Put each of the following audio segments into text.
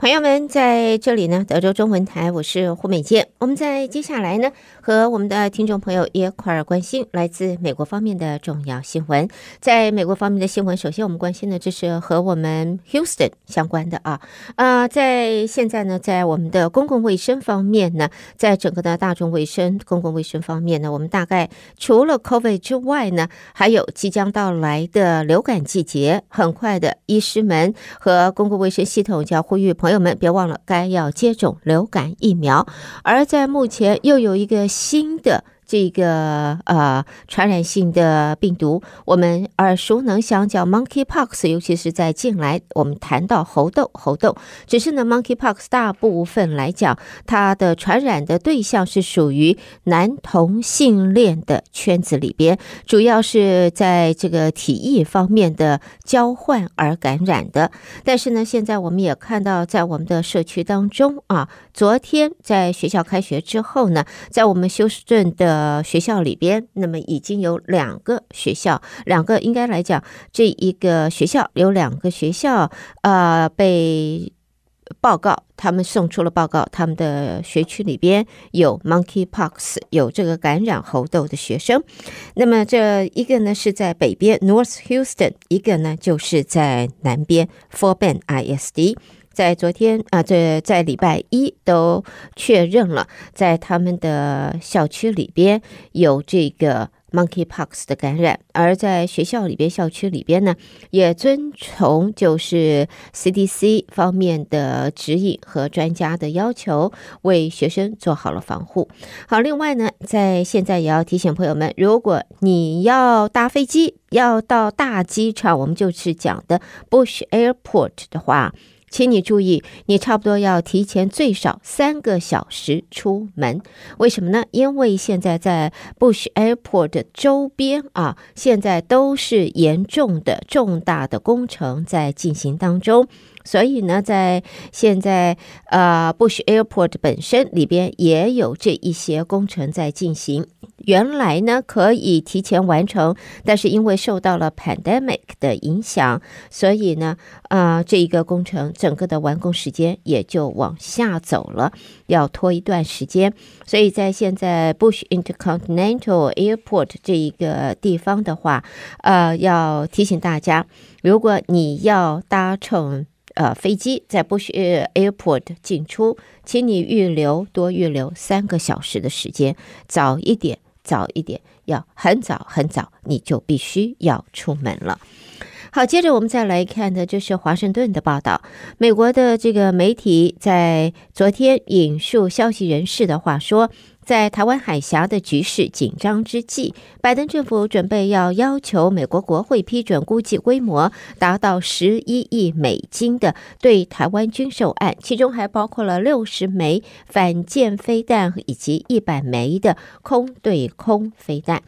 朋友们在这里呢，德州中文台，我是胡美健。我们在接下来呢，和我们的听众朋友一块关心来自美国方面的重要新闻。在美国方面的新闻，首先我们关心的这是和我们 Houston 相关的啊啊，在现在呢，在我们的公共卫生方面呢，在整个的大众卫生、公共卫生方面呢，我们大概除了 COVID 之外呢，还有即将到来的流感季节。很快的，医师们和公共卫生系统将呼吁朋朋友们，别忘了该要接种流感疫苗。而在目前，又有一个新的。这个呃，传染性的病毒，我们耳熟能详叫 monkey pox，尤其是在近来，我们谈到猴痘，猴痘只是呢，monkey pox 大部分来讲，它的传染的对象是属于男同性恋的圈子里边，主要是在这个体液方面的交换而感染的。但是呢，现在我们也看到，在我们的社区当中啊，昨天在学校开学之后呢，在我们休斯顿的。呃，学校里边，那么已经有两个学校，两个应该来讲，这一个学校有两个学校，呃，被报告，他们送出了报告，他们的学区里边有 monkey pox，有这个感染猴痘的学生。那么这一个呢是在北边 North Houston，一个呢就是在南边 Four Ben I S D。在昨天啊，在在礼拜一都确认了，在他们的校区里边有这个 Monkeypox 的感染，而在学校里边、校区里边呢，也遵从就是 CDC 方面的指引和专家的要求，为学生做好了防护。好，另外呢，在现在也要提醒朋友们，如果你要搭飞机要到大机场，我们就是讲的 Bush Airport 的话。请你注意，你差不多要提前最少三个小时出门。为什么呢？因为现在在 Bush Airport 周边啊，现在都是严重的、重大的工程在进行当中。所以呢，在现在呃，Bush Airport 本身里边也有这一些工程在进行。原来呢可以提前完成，但是因为受到了 pandemic 的影响，所以呢，啊，这一个工程整个的完工时间也就往下走了，要拖一段时间。所以在现在 Bush Intercontinental Airport 这一个地方的话，呃，要提醒大家，如果你要搭乘。呃，飞机在不需 airport 进出，请你预留多预留三个小时的时间，早一点，早一点，要很早很早，你就必须要出门了。好，接着我们再来看的，就是华盛顿的报道。美国的这个媒体在昨天引述消息人士的话说，在台湾海峡的局势紧张之际，拜登政府准备要要求美国国会批准估计规模达到十一亿美金的对台湾军售案，其中还包括了六十枚反舰飞弹以及一百枚的空对空飞弹。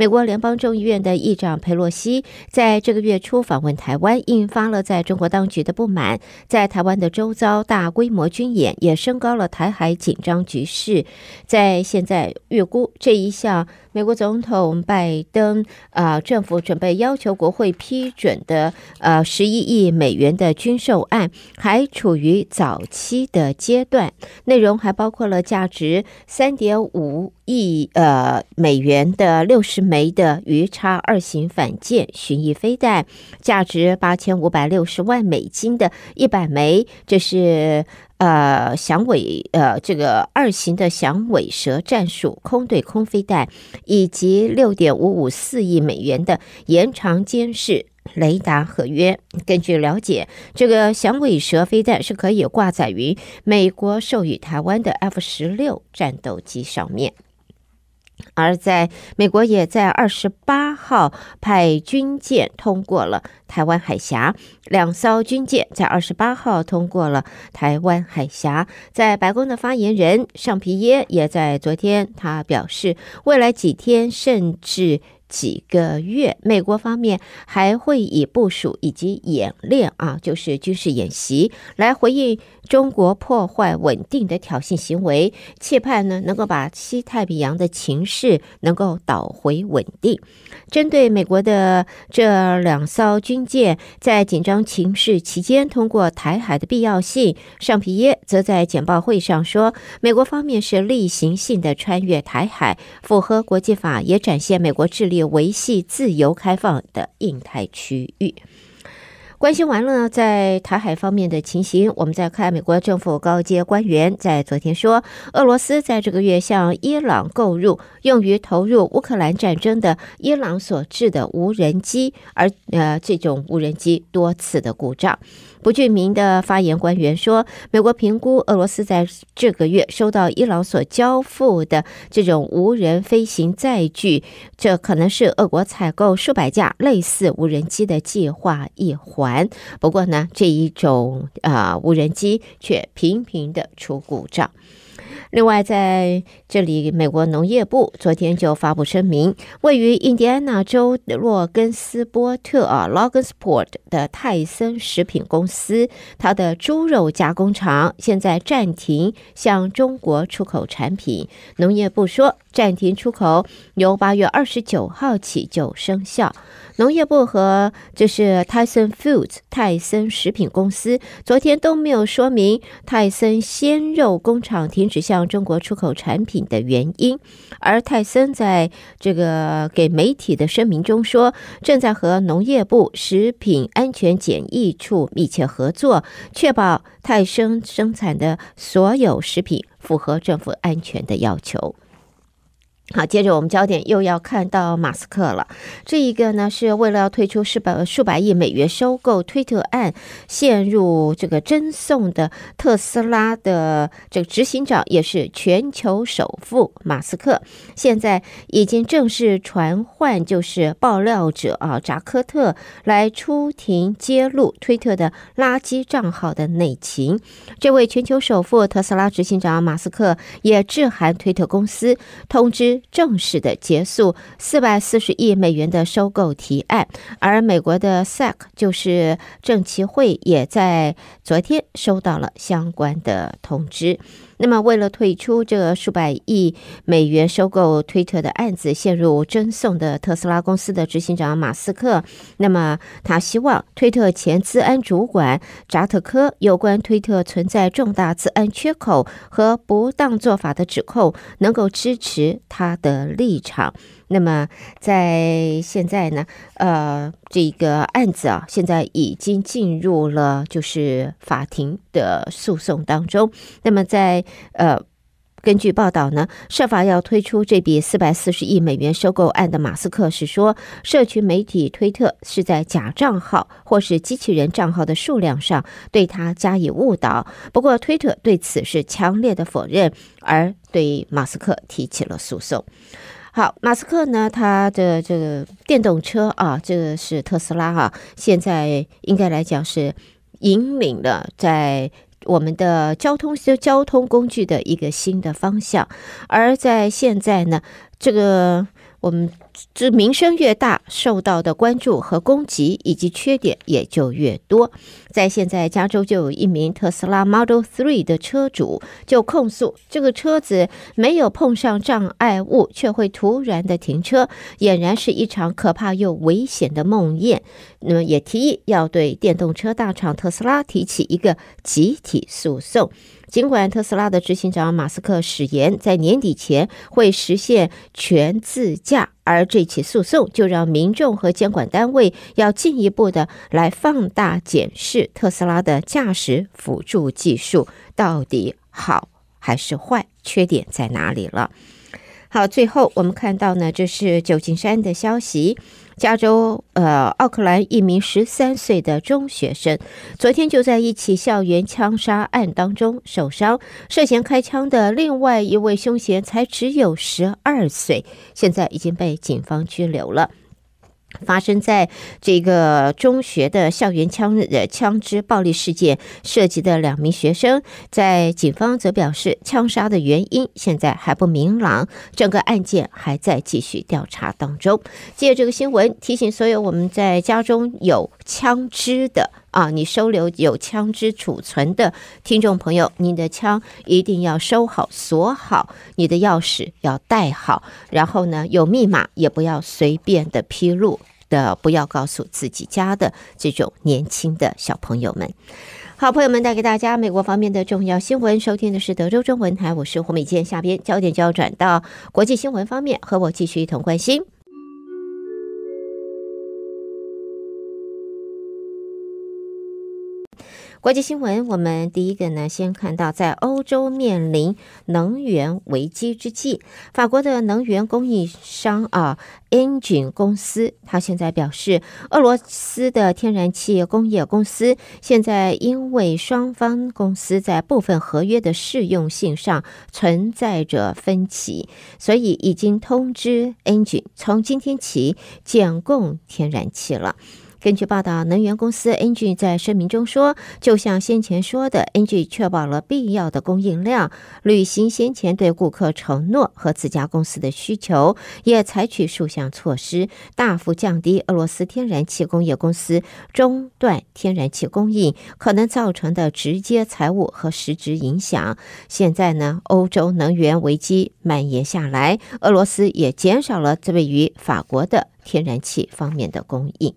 美国联邦众议院的议长佩洛西在这个月初访问台湾，引发了在中国当局的不满。在台湾的周遭大规模军演也升高了台海紧张局势。在现在预估这一项，美国总统拜登啊政府准备要求国会批准的呃十一亿美元的军售案，还处于早期的阶段。内容还包括了价值三点五亿呃美元的六十。枚的鱼叉二型反舰巡弋飞弹，价值八千五百六十万美金的一百枚，这是呃响尾呃这个二型的响尾蛇战术空对空飞弹，以及六点五五四亿美元的延长监视雷达合约。根据了解，这个响尾蛇飞弹是可以挂载于美国授予台湾的 F 十六战斗机上面。而在美国，也在二十八号派军舰通过了台湾海峡，两艘军舰在二十八号通过了台湾海峡。在白宫的发言人尚皮耶也在昨天，他表示，未来几天甚至。几个月，美国方面还会以部署以及演练啊，就是军事演习来回应中国破坏稳定的挑衅行为，期盼呢能够把西太平洋的情势能够导回稳定。针对美国的这两艘军舰在紧张情势期间通过台海的必要性，尚皮耶则在简报会上说，美国方面是例行性的穿越台海，符合国际法，也展现美国智力。也维系自由开放的印太区域。关心完了在台海方面的情形，我们再看美国政府高阶官员在昨天说，俄罗斯在这个月向伊朗购入用于投入乌克兰战争的伊朗所制的无人机，而呃这种无人机多次的故障。胡俊明的发言官员说：“美国评估俄罗斯在这个月收到伊朗所交付的这种无人飞行载具，这可能是俄国采购数百架类似无人机的计划一环。不过呢，这一种呃无人机却频频的出故障。”另外，在这里，美国农业部昨天就发布声明，位于印第安纳州洛根斯波特啊 （Logansport） 的泰森食品公司，它的猪肉加工厂现在暂停向中国出口产品。农业部说，暂停出口由八月二十九号起就生效。农业部和这是 Tyson Foods 泰森食品公司昨天都没有说明泰森鲜肉工厂停止向。中国出口产品的原因，而泰森在这个给媒体的声明中说，正在和农业部食品安全检疫处密切合作，确保泰森生产的所有食品符合政府安全的要求。好，接着我们焦点又要看到马斯克了。这一个呢，是为了要推出数百数百亿美元收购推特案陷入这个争讼的特斯拉的这个执行长，也是全球首富马斯克，现在已经正式传唤，就是爆料者啊扎科特来出庭揭露推特的垃圾账号的内情。这位全球首富特斯拉执行长马斯克也致函推特公司，通知。正式的结束四百四十亿美元的收购提案，而美国的 SEC 就是证监会，也在昨天收到了相关的通知。那么，为了退出这数百亿美元收购推特的案子陷入争讼的特斯拉公司的执行长马斯克，那么他希望推特前资安主管扎特科有关推特存在重大资安缺口和不当做法的指控，能够支持他的立场。那么，在现在呢？呃，这个案子啊，现在已经进入了就是法庭的诉讼当中。那么，在呃，根据报道呢，设法要推出这笔四百四十亿美元收购案的马斯克是说，社群媒体推特是在假账号或是机器人账号的数量上对他加以误导。不过，推特对此是强烈的否认，而对马斯克提起了诉讼。好，马斯克呢？他的这个电动车啊，这个是特斯拉哈。现在应该来讲是引领了在我们的交通的交通工具的一个新的方向。而在现在呢，这个。我们这名声越大，受到的关注和攻击以及缺点也就越多。在现在，加州就有一名特斯拉 Model 3的车主就控诉，这个车子没有碰上障碍物却会突然的停车，俨然是一场可怕又危险的梦魇。那么，也提议要对电动车大厂特斯拉提起一个集体诉讼。尽管特斯拉的执行长马斯克誓言在年底前会实现全自驾而这起诉讼就让民众和监管单位要进一步的来放大检视特斯拉的驾驶辅助技术到底好还是坏，缺点在哪里了。好，最后我们看到呢，这是旧金山的消息。加州呃，奥克兰一名十三岁的中学生，昨天就在一起校园枪杀案当中受伤，涉嫌开枪的另外一位凶嫌才只有十二岁，现在已经被警方拘留了。发生在这个中学的校园枪呃枪支暴力事件，涉及的两名学生，在警方则表示，枪杀的原因现在还不明朗，整个案件还在继续调查当中。借这个新闻提醒所有我们在家中有枪支的。啊！你收留有枪支储存的听众朋友，你的枪一定要收好、锁好，你的钥匙要带好，然后呢，有密码也不要随便的披露的，不要告诉自己家的这种年轻的小朋友们。好，朋友们带给大家美国方面的重要新闻。收听的是德州中文台，我是胡美健。下边焦点就要转到国际新闻方面，和我继续一同关心。国际新闻，我们第一个呢，先看到在欧洲面临能源危机之际，法国的能源供应商啊，Engie 公司，它现在表示，俄罗斯的天然气工业公司现在因为双方公司在部分合约的适用性上存在着分歧，所以已经通知 Engie，从今天起减供天然气了。根据报道，能源公司 NG 在声明中说：“就像先前说的，NG 确保了必要的供应量，履行先前对顾客承诺和自家公司的需求，也采取数项措施，大幅降低俄罗斯天然气工业公司中断天然气供应可能造成的直接财务和实质影响。现在呢，欧洲能源危机蔓延下来，俄罗斯也减少了这位于法国的天然气方面的供应。”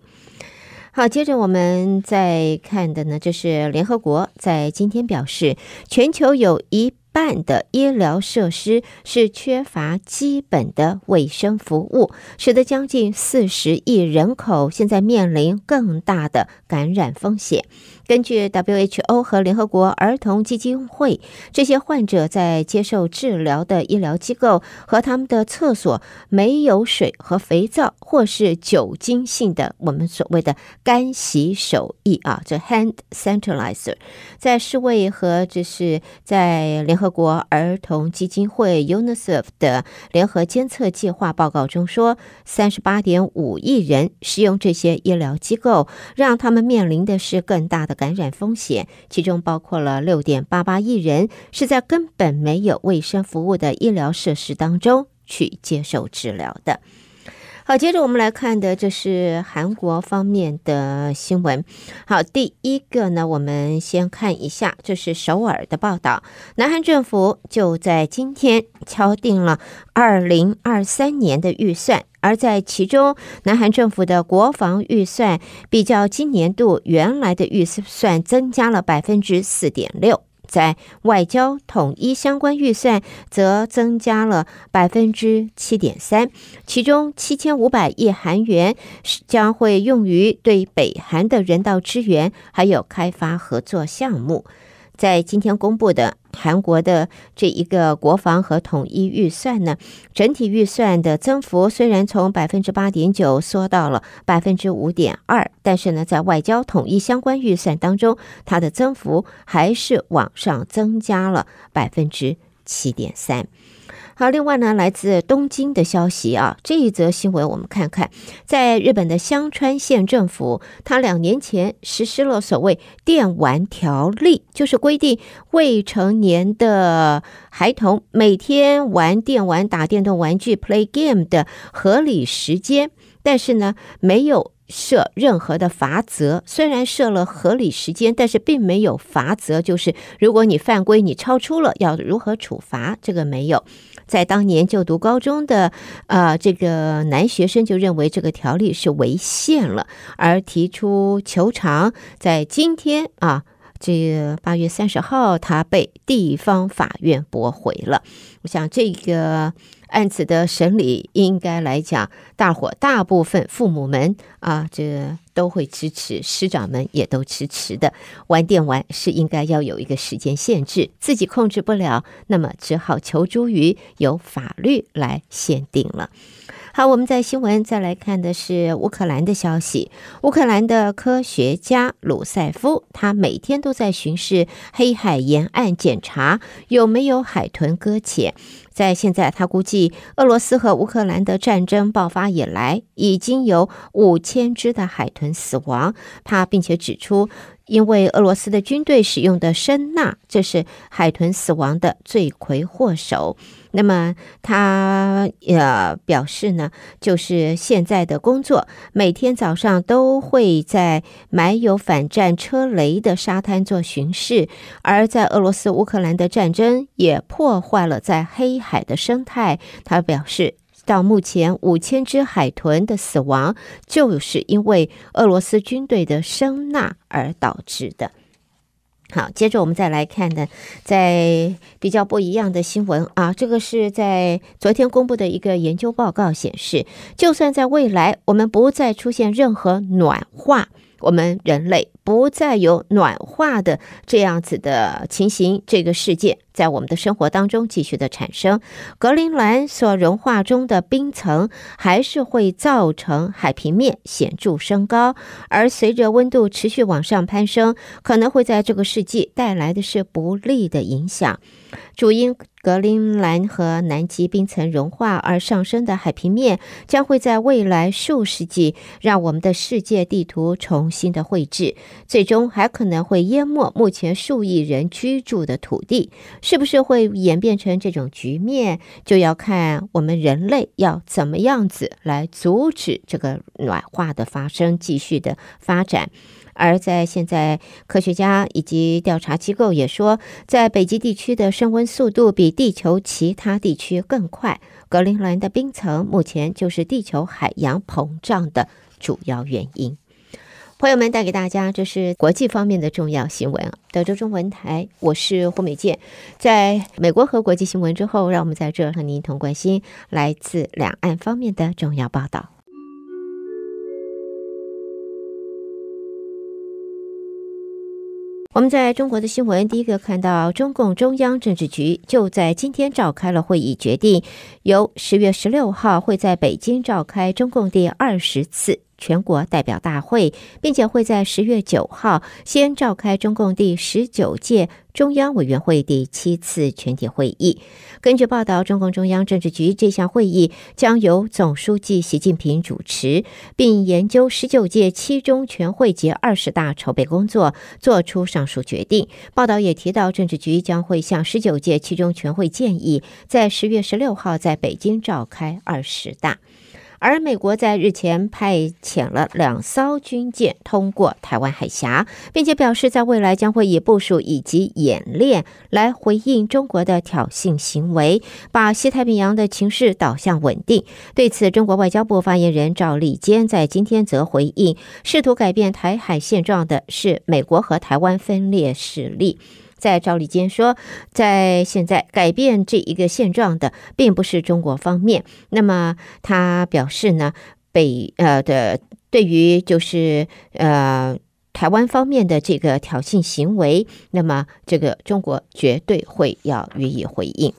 好，接着我们再看的呢，就是联合国在今天表示，全球有一半的医疗设施是缺乏基本的卫生服务，使得将近四十亿人口现在面临更大的感染风险。根据 WHO 和联合国儿童基金会，这些患者在接受治疗的医疗机构和他们的厕所没有水和肥皂，或是酒精性的我们所谓的干洗手液啊，这 hand sanitizer，在世卫和这是在联合国儿童基金会 UNICEF 的联合监测计划报告中说，三十八点五亿人使用这些医疗机构，让他们面临的是更大的。感染风险，其中包括了六点八八亿人是在根本没有卫生服务的医疗设施当中去接受治疗的。好，接着我们来看的，这是韩国方面的新闻。好，第一个呢，我们先看一下，这是首尔的报道。南韩政府就在今天敲定了二零二三年的预算，而在其中，南韩政府的国防预算比较今年度原来的预算增加了百分之四点六。在外交统一相关预算则增加了百分之七点三，其中七千五百亿韩元将会用于对北韩的人道支援，还有开发合作项目。在今天公布的韩国的这一个国防和统一预算呢，整体预算的增幅虽然从百分之八点九缩到了百分之五点二，但是呢，在外交统一相关预算当中，它的增幅还是往上增加了百分之七点三。好，另外呢，来自东京的消息啊，这一则新闻我们看看，在日本的香川县政府，他两年前实施了所谓电玩条例，就是规定未成年的孩童每天玩电玩、打电动玩具 （play game） 的合理时间，但是呢，没有设任何的罚则。虽然设了合理时间，但是并没有罚则，就是如果你犯规，你超出了，要如何处罚？这个没有。在当年就读高中的，呃，这个男学生就认为这个条例是违宪了，而提出求偿。在今天啊，这八月三十号，他被地方法院驳回了。我想这个。案子的审理，应该来讲，大伙大部分父母们啊，这都会支持；师长们也都支持的。玩电玩是应该要有一个时间限制，自己控制不了，那么只好求助于由法律来限定了。好，我们在新闻再来看的是乌克兰的消息。乌克兰的科学家鲁塞夫，他每天都在巡视黑海沿岸，检查有没有海豚搁浅。在现在，他估计俄罗斯和乌克兰的战争爆发以来，已经有五千只的海豚死亡。他并且指出，因为俄罗斯的军队使用的声呐，这是海豚死亡的罪魁祸首。那么他呃表示呢，就是现在的工作，每天早上都会在埋有反战车雷的沙滩做巡视。而在俄罗斯乌克兰的战争也破坏了在黑海的生态。他表示，到目前五千只海豚的死亡，就是因为俄罗斯军队的声纳而导致的。好，接着我们再来看呢，在比较不一样的新闻啊，这个是在昨天公布的一个研究报告显示，就算在未来我们不再出现任何暖化，我们人类。不再有暖化的这样子的情形，这个世界在我们的生活当中继续的产生。格陵兰所融化中的冰层还是会造成海平面显著升高，而随着温度持续往上攀升，可能会在这个世纪带来的是不利的影响。主因格陵兰和南极冰层融化而上升的海平面，将会在未来数世纪让我们的世界地图重新的绘制。最终还可能会淹没目前数亿人居住的土地，是不是会演变成这种局面，就要看我们人类要怎么样子来阻止这个暖化的发生、继续的发展。而在现在，科学家以及调查机构也说，在北极地区的升温速度比地球其他地区更快。格陵兰的冰层目前就是地球海洋膨胀的主要原因。朋友们带给大家，这是国际方面的重要新闻。德州中文台，我是胡美健。在美国和国际新闻之后，让我们在这和您同关心来自两岸方面的重要报道。我们在中国的新闻，第一个看到中共中央政治局就在今天召开了会议，决定由十月十六号会在北京召开中共第二十次。全国代表大会，并且会在十月九号先召开中共第十九届中央委员会第七次全体会议。根据报道，中共中央政治局这项会议将由总书记习近平主持，并研究十九届七中全会及二十大筹备工作，作出上述决定。报道也提到，政治局将会向十九届七中全会建议，在十月十六号在北京召开二十大。而美国在日前派遣了两艘军舰通过台湾海峡，并且表示在未来将会以部署以及演练来回应中国的挑衅行为，把西太平洋的情势导向稳定。对此，中国外交部发言人赵立坚在今天则回应：，试图改变台海现状的是美国和台湾分裂势力。在赵立坚说，在现在改变这一个现状的，并不是中国方面。那么他表示呢，北呃的对于就是呃台湾方面的这个挑衅行为，那么这个中国绝对会要予以回应。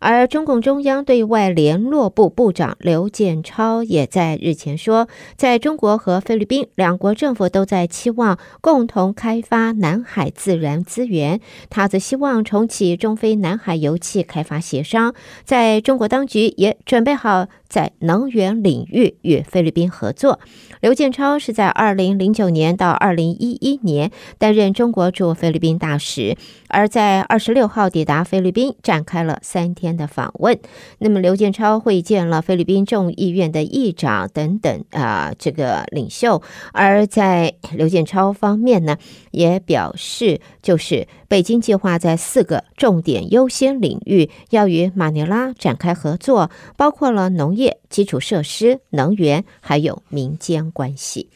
而中共中央对外联络部部长刘建超也在日前说，在中国和菲律宾两国政府都在期望共同开发南海自然资源。他则希望重启中非南海油气开发协商，在中国当局也准备好。在能源领域与菲律宾合作。刘建超是在二零零九年到二零一一年担任中国驻菲律宾大使，而在二十六号抵达菲律宾，展开了三天的访问。那么刘建超会见了菲律宾众议院的议长等等啊这个领袖。而在刘建超方面呢，也表示就是北京计划在四个重点优先领域要与马尼拉展开合作，包括了农业。业基础设施、能源还有民间关系。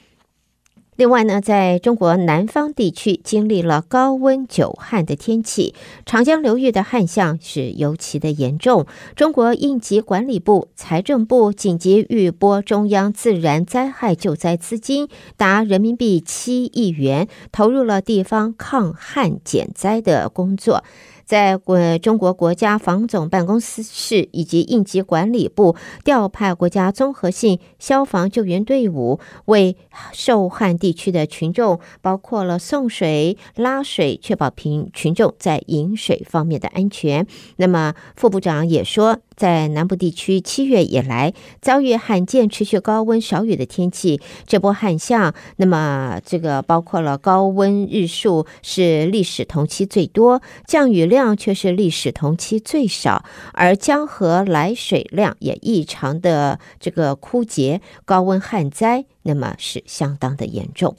另外呢，在中国南方地区经历了高温久旱的天气，长江流域的旱象是尤其的严重。中国应急管理部、财政部紧急预拨中央自然灾害救灾资金达人民币七亿元，投入了地方抗旱减灾的工作。在国中国国家防总办公室室以及应急管理部调派国家综合性消防救援队伍，为受旱地区的群众，包括了送水、拉水，确保平群众在饮水方面的安全。那么，副部长也说。在南部地区，七月以来遭遇罕见持续高温少雨的天气，这波旱象，那么这个包括了高温日数是历史同期最多，降雨量却是历史同期最少，而江河来水量也异常的这个枯竭，高温旱灾那么是相当的严重。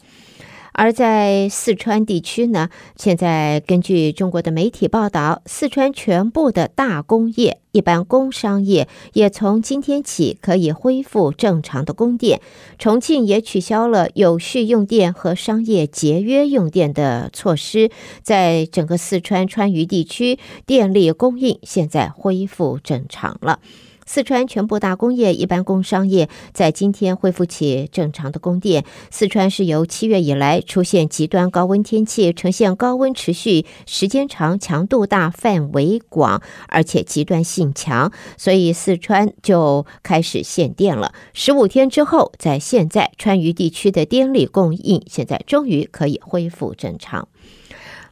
而在四川地区呢，现在根据中国的媒体报道，四川全部的大工业、一般工商业也从今天起可以恢复正常的供电。重庆也取消了有序用电和商业节约用电的措施，在整个四川川渝地区，电力供应现在恢复正常了。四川全部大工业、一般工商业在今天恢复起正常的供电。四川是由七月以来出现极端高温天气，呈现高温持续时间长、强度大、范围广，而且极端性强，所以四川就开始限电了。十五天之后，在现在川渝地区的电力供应现在终于可以恢复正常。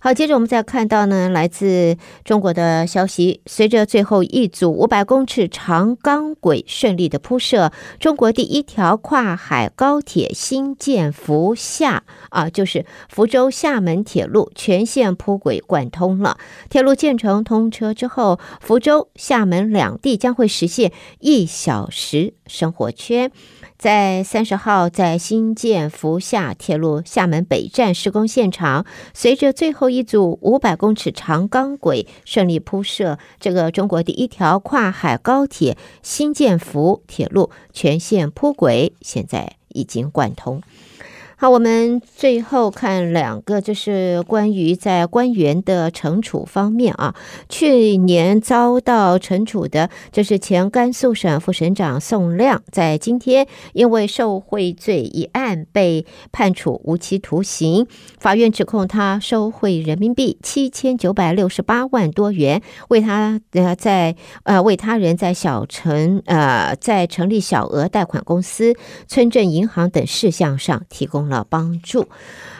好，接着我们再看到呢，来自中国的消息。随着最后一组五百公尺长钢轨顺利的铺设，中国第一条跨海高铁新建福厦啊，就是福州厦门铁路全线铺轨贯通了。铁路建成通车之后，福州厦门两地将会实现一小时生活圈。在三十号，在新建福厦铁路厦门北站施工现场，随着最后一组五百公尺长钢轨顺利铺设，这个中国第一条跨海高铁新建福铁路全线铺轨现在已经贯通。好，我们最后看两个，就是关于在官员的惩处方面啊，去年遭到惩处的，就是前甘肃省副省长宋亮，在今天因为受贿罪一案被判处无期徒刑，法院指控他受贿人民币七千九百六十八万多元，为他呃在呃为他人在小城呃在成立小额贷款公司、村镇银行等事项上提供了。了帮助，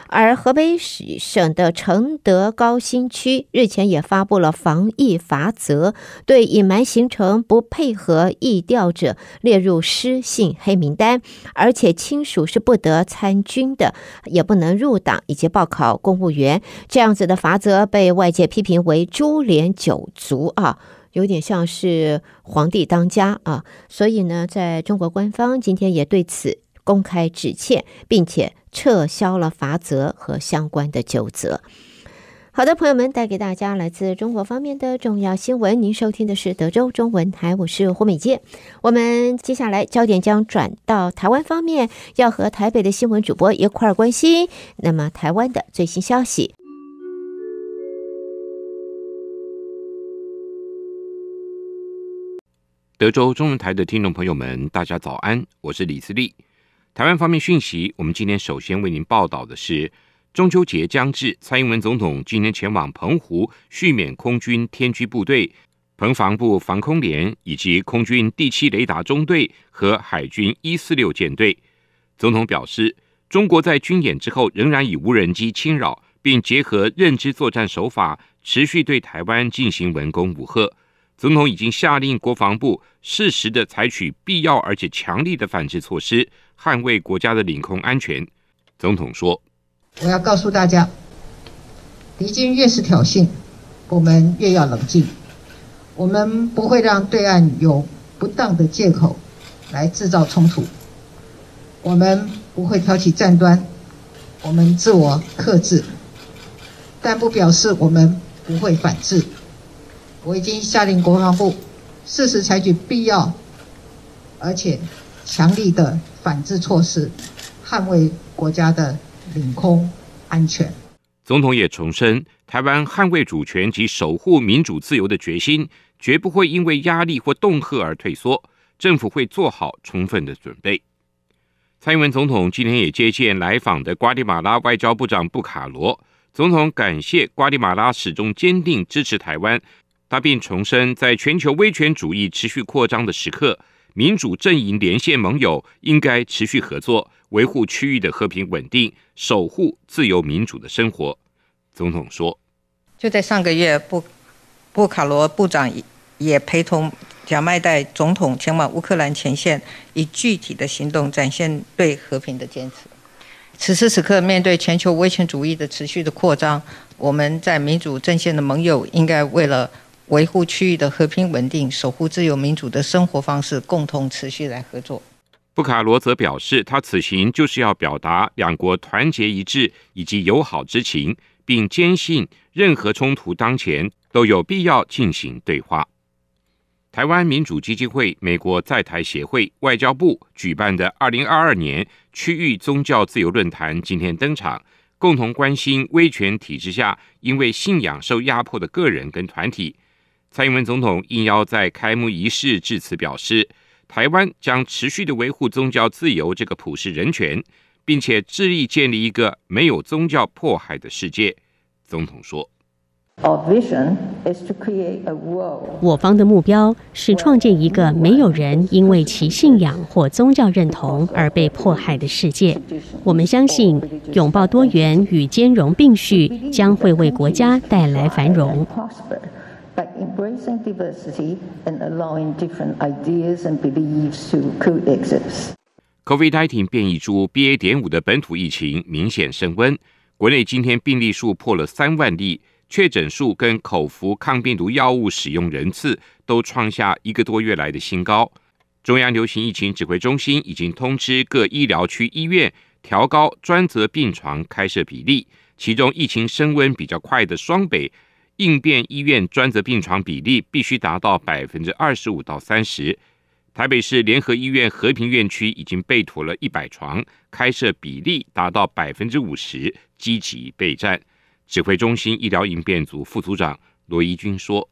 而河北省的承德高新区日前也发布了防疫法则，对隐瞒行程、不配合疫调者列入失信黑名单，而且亲属是不得参军的，也不能入党以及报考公务员。这样子的罚则被外界批评为株连九族啊，有点像是皇帝当家啊。所以呢，在中国官方今天也对此。公开致歉，并且撤销了罚则和相关的纠责。好的，朋友们，带给大家来自中国方面的重要新闻。您收听的是德州中文台，我是胡美健。我们接下来焦点将转到台湾方面，要和台北的新闻主播一块儿关心那么台湾的最新消息。德州中文台的听众朋友们，大家早安，我是李思利。台湾方面讯息，我们今天首先为您报道的是，中秋节将至，蔡英文总统今天前往澎湖续免空军天驱部队、澎防部防空连以及空军第七雷达中队和海军一四六舰队。总统表示，中国在军演之后仍然以无人机侵扰，并结合认知作战手法，持续对台湾进行文攻武赫。总统已经下令国防部适时的采取必要而且强力的反制措施。捍卫国家的领空安全，总统说：“我要告诉大家，敌军越是挑衅，我们越要冷静。我们不会让对岸有不当的借口来制造冲突，我们不会挑起战端，我们自我克制，但不表示我们不会反制。我已经下令国防部适时采取必要而且强力的。”反制措施，捍卫国家的领空安全。总统也重申，台湾捍卫主权及守护民主自由的决心，绝不会因为压力或恫吓而退缩。政府会做好充分的准备。蔡英文总统今天也接见来访的瓜地马拉外交部长布卡罗。总统感谢瓜地马拉始终坚定支持台湾，他并重申，在全球威权主义持续扩张的时刻。民主阵营连线盟友应该持续合作，维护区域的和平稳定，守护自由民主的生活。总统说：“就在上个月，布布卡罗部长也陪同贾迈代总统前往乌克兰前线，以具体的行动展现对和平的坚持。”此时此刻，面对全球威权主义的持续的扩张，我们在民主阵线的盟友应该为了。维护区域的和平稳定，守护自由民主的生活方式，共同持续来合作。布卡罗则表示，他此行就是要表达两国团结一致以及友好之情，并坚信任何冲突当前都有必要进行对话。台湾民主基金会、美国在台协会、外交部举办的2022年区域宗教自由论坛今天登场，共同关心威权体制下因为信仰受压迫的个人跟团体。蔡英文总统应邀在开幕仪式致辞表示，台湾将持续的维护宗教自由这个普世人权，并且致力建立一个没有宗教迫害的世界。总统说：“Our vision is to create a world。我方的目标是创建一个没有人因为其信仰或宗教认同而被迫害的世界。我们相信，拥抱多元与兼容并蓄将会为国家带来繁荣。” by embracing diversity and allowing different ideas and beliefs to coexist. COVID-19 变异株 BA. 点五的本土疫情明显升温，国内今天病例数破了三万例，确诊数跟口服抗病毒药物使用人次都创下一个多月来的新高。中央流行疫情指挥中心已经通知各医疗区医院调高专责病床开设比例，其中疫情升温比较快的双北。应变医院专责病床比例必须达到百分之二十五到三十。台北市联合医院和平院区已经备妥了一百床，开设比例达到百分之五十，积极备战。指挥中心医疗应变组副组长罗怡军说。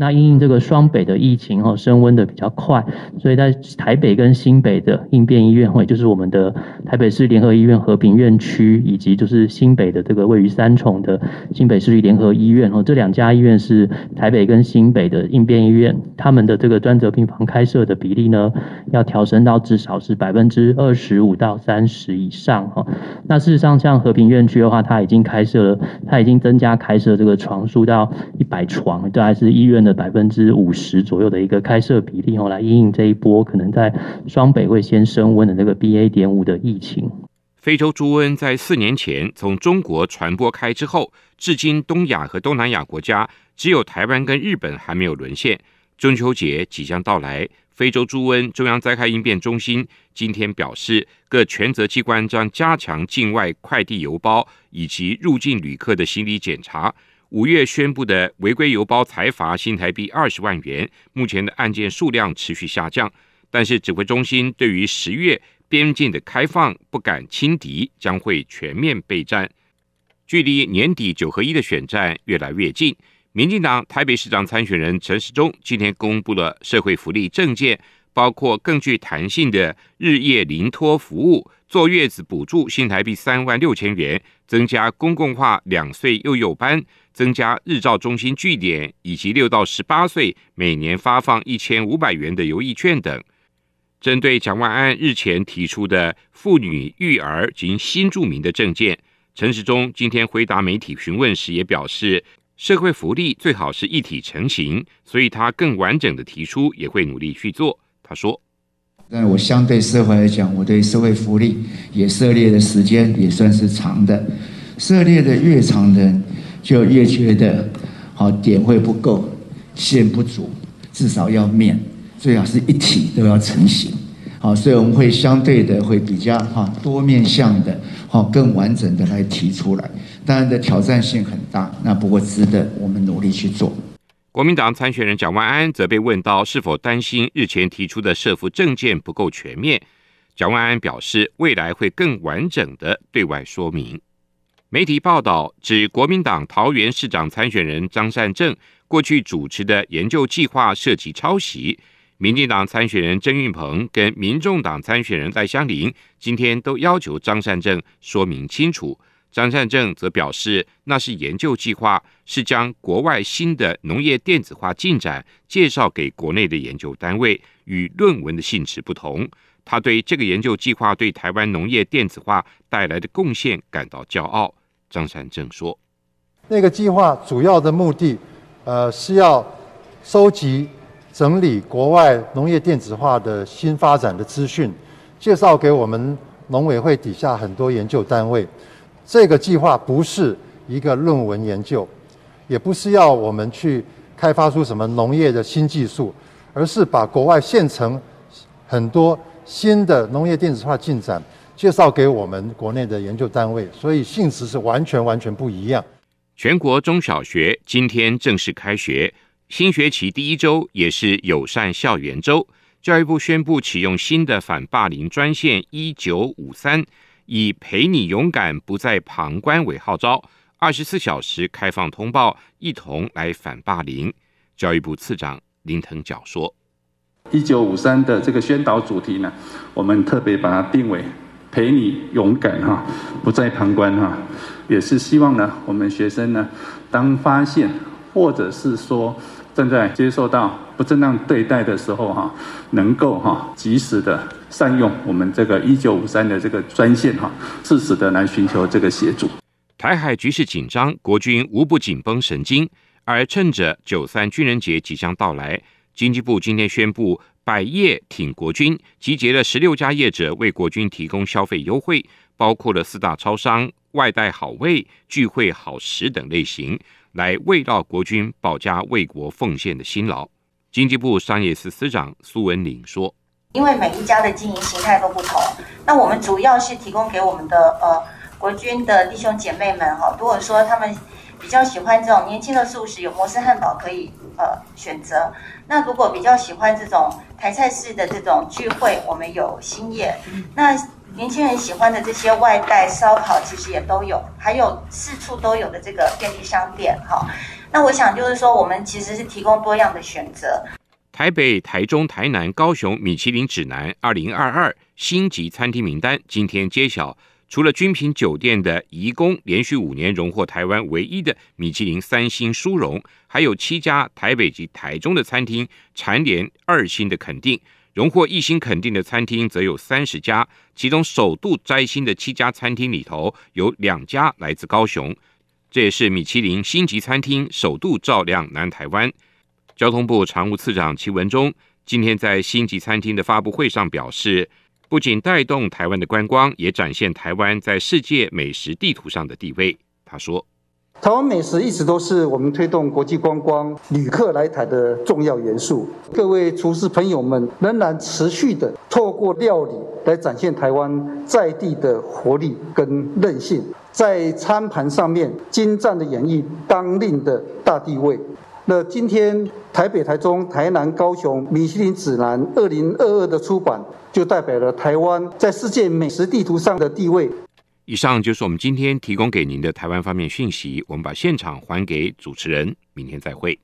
那因应这个双北的疫情哈升温的比较快，所以在台北跟新北的应变医院，也就是我们的台北市联合医院和平院区，以及就是新北的这个位于三重的新北市立联合医院哦，这两家医院是台北跟新北的应变医院，他们的这个专责病房开设的比例呢，要调升到至少是百分之二十五到三十以上哈。那事实上，像和平院区的话，它已经开设了，它已经增加开设这个床数到一百床，这还是医院的。百分之五十左右的一个开设比例哦，来应应这一波可能在双北会先升温的那个 BA. 点五的疫情。非洲猪瘟在四年前从中国传播开之后，至今东亚和东南亚国家只有台湾跟日本还没有沦陷。中秋节即将到来，非洲猪瘟中央灾害应变中心今天表示，各权责机关将加强境外快递邮包以及入境旅客的行李检查。五月宣布的违规邮包财罚新台币二十万元，目前的案件数量持续下降，但是指挥中心对于十月边境的开放不敢轻敌，将会全面备战。距离年底九合一的选战越来越近，民进党台北市长参选人陈时中今天公布了社会福利政见，包括更具弹性的日夜临托服务、坐月子补助新台币三万六千元，增加公共化两岁幼幼班。增加日照中心据点，以及六到十八岁每年发放一千五百元的游艺券等。针对蒋万安日前提出的妇女育儿及新住民的证件，陈时中今天回答媒体询问时也表示，社会福利最好是一体成型，所以他更完整的提出，也会努力去做。他说：“但我相对社会来讲，我对社会福利也涉猎的时间也算是长的，涉猎的越长的。”就越觉得，好点会不够，线不足，至少要面，最好是一体都要成型，好，所以我们会相对的会比较哈多面向的，好更完整的来提出来，当然的挑战性很大，那不过值得我们努力去做。国民党参选人蒋万安则被问到是否担心日前提出的社福政件不够全面，蒋万安表示未来会更完整的对外说明。媒体报道指，国民党桃园市长参选人张善政过去主持的研究计划涉及抄袭。民进党参选人郑运鹏跟民众党参选人赖香林今天都要求张善政说明清楚。张善政则表示，那是研究计划，是将国外新的农业电子化进展介绍给国内的研究单位，与论文的性质不同。他对这个研究计划对台湾农业电子化带来的贡献感到骄傲。张善政说：“那个计划主要的目的，呃，是要收集、整理国外农业电子化的新发展的资讯，介绍给我们农委会底下很多研究单位。这个计划不是一个论文研究，也不是要我们去开发出什么农业的新技术，而是把国外现成很多新的农业电子化进展。”介绍给我们国内的研究单位，所以性质是完全完全不一样。全国中小学今天正式开学，新学期第一周也是友善校园周。教育部宣布启用新的反霸凌专线一九五三，以“陪你勇敢，不再旁观”为号召，二十四小时开放通报，一同来反霸凌。教育部次长林腾角说：“一九五三的这个宣导主题呢，我们特别把它定为。”陪你勇敢哈，不再旁观哈，也是希望呢，我们学生呢，当发现或者是说正在接受到不正当对待的时候哈，能够哈及时的善用我们这个一九五三的这个专线哈，适时的来寻求这个协助。台海局势紧张，国军无不紧绷神经，而趁着九三军人节即将到来，经济部今天宣布。百业挺国军，集结了十六家业者为国军提供消费优惠，包括了四大超商、外带好味、聚会好食等类型，来慰劳国军保家卫国奉献的辛劳。经济部商业司司长苏文岭说：“因为每一家的经营形态都不同，那我们主要是提供给我们的呃国军的弟兄姐妹们哈，如果说他们比较喜欢这种年轻的素食，有摩斯汉堡可以。”呃，选择。那如果比较喜欢这种台菜式的这种聚会，我们有新业。那年轻人喜欢的这些外带烧烤，其实也都有。还有四处都有的这个便利商店，哈。那我想就是说，我们其实是提供多样的选择。台北、台中、台南、高雄米其林指南二零二二星级餐厅名单今天揭晓。除了君品酒店的遗宫连续五年荣获台湾唯一的米其林三星殊荣，还有七家台北及台中的餐厅蝉联二星的肯定，荣获一星肯定的餐厅则有三十家，其中首度摘星的七家餐厅里头有两家来自高雄，这也是米其林星级餐厅首度照亮南台湾。交通部常务次长齐文忠今天在星级餐厅的发布会上表示。不仅带动台湾的观光，也展现台湾在世界美食地图上的地位。他说：“台湾美食一直都是我们推动国际观光旅客来台的重要元素。各位厨师朋友们仍然持续的透过料理来展现台湾在地的活力跟韧性，在餐盘上面精湛的演绎当令的大地位。”那今天台北、台中、台南、高雄《米其林指南》二零二二的出版，就代表了台湾在世界美食地图上的地位。以上就是我们今天提供给您的台湾方面讯息。我们把现场还给主持人，明天再会。